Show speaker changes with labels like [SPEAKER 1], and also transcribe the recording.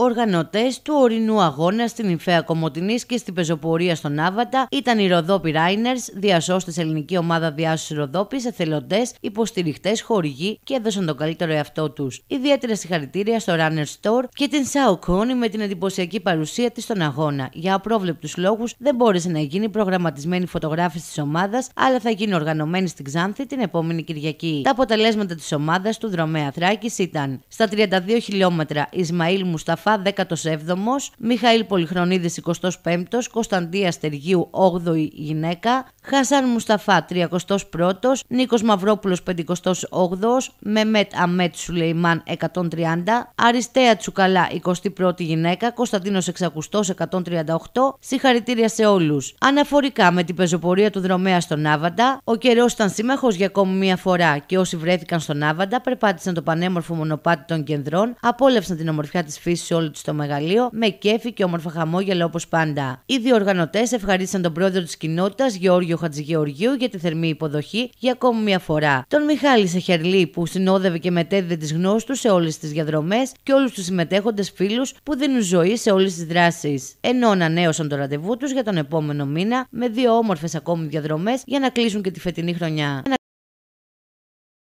[SPEAKER 1] Οργανωτές του ορεινού αγώνα στην Ιφαία Κομωτινής και στην πεζοπορία στον Άβατα ήταν οι Ροδόπη Ράινερ, διασώστε ελληνική ομάδα διάσωσης Ροδόπης, εθελοντές, υποστηριχτές, χορηγοί και έδωσαν τον καλύτερο εαυτό τους. Ιδιαίτερα συγχαρητήρια στο Runner Store και την Κόνη με την εντυπωσιακή παρουσία της στον αγώνα. Για απρόβλεπτους λόγους, δεν μπόρεσε να γίνει προγραμματισμένη φωτογράφηση της ομάδας, αλλά θα γίνει οργανωμένη στην Ξάνθη την επόμενη Κυριακή. Τα αποτελέσματα της ομάδας του Δρομέα Θράκης ήταν στα 32 χιλιόμετρα Ισμαήλ Μουσταφά 17 17ο, Μιχαήλ Πολυχρονίδης 25ο, Κωνσταντία Στεργίου 8η γυναίκα, Χάσαν Μουσταφά Νίκος Μαυρόπουλος Μεμέτ Αμέτ Σουλεϊμάν 130, Αριστέα τσουκαλα Τσουκαλά 21η γυναίκα, Κωνσταντίνος Εξακουστός 138, συγχαρητήρια σε όλους. Αναφορικά με την πεζοπορία του δρομέα στον Άβαντα, ο καιρός ήταν σύμμαχος για ακόμη μία φορά και όσοι βρέθηκαν στον Άβαντα περπάτησαν το πανέμορφο μονοπάτι των κεντρών, απόλευσαν την ομορφιά της φύσης όλου τους το μεγαλείο, με κέφι και όμορφα χαμόγελα όπως πάντα. Οι διοργανωτές ευχαρίστησαν τον πρόεδρο της κοινότητας, Γεώργιο Χατζηγεωργίου για τη θερμή υποδοχή για ακόμη μια φορά. Τον Μιχάλη Σεχερλή που συνόδευε και μετέδιδε τι γνώσει του σε όλες τις διαδρομές και όλους τους συμμετέχοντες φίλους που δίνουν ζωή σε όλες τις δράσεις. Ενώ ανανέωσαν το ραντεβού τους για τον επόμενο μήνα με δύο όμορφες ακόμη διαδρομές για να κλείσουν και τη φετινή χρονιά.